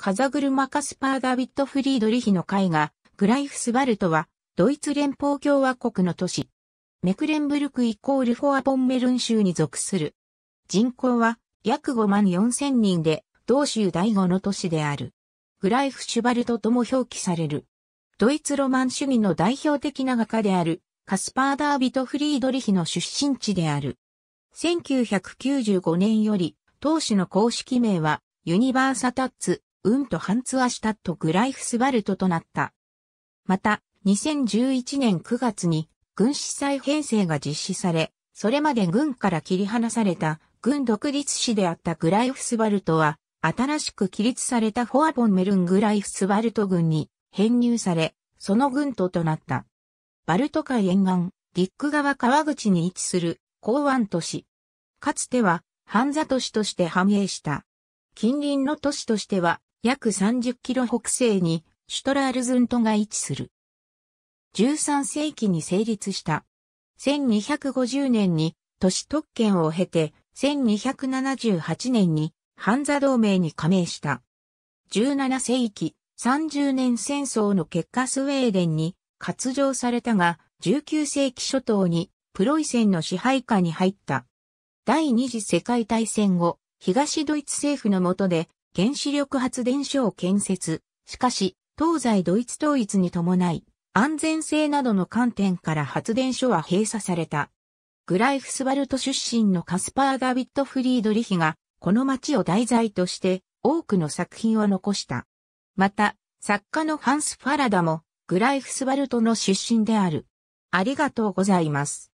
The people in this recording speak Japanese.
カザグルマカスパー・ダビット・フリードリヒの絵画、グライフスバルトは、ドイツ連邦共和国の都市。メクレンブルクイコールフォア・ポンメルン州に属する。人口は約5万4千人で、同州第5の都市である。グライフシュバルトとも表記される。ドイツロマン主義の代表的な画家である、カスパー・ダービト・フリードリヒの出身地である。1995年より、当主の公式名は、ユニバーサタッツウント・ハンツアシュタット・グライフスバルトとなった。また、2011年9月に軍司祭編成が実施され、それまで軍から切り離された軍独立市であったグライフスバルトは、新しく起立されたフォアボンメルングライフスバルト軍に編入され、その軍都となった。バルト海沿岸、ディック川川口に位置する港湾都市。かつては、ハンザ都市として繁栄した。近隣の都市としては、約30キロ北西にシュトラールズントが位置する。13世紀に成立した。1250年に都市特権を経て、1278年にハンザ同盟に加盟した。17世紀30年戦争の結果スウェーデンに割譲されたが、19世紀初頭にプロイセンの支配下に入った。第二次世界大戦後、東ドイツ政府の下で原子力発電所を建設。しかし、東西ドイツ統一に伴い、安全性などの観点から発電所は閉鎖された。グライフスバルト出身のカスパー・ダビット・フリードリヒが、この町を題材として多くの作品を残した。また、作家のハンス・ファラダも、グライフスバルトの出身である。ありがとうございます。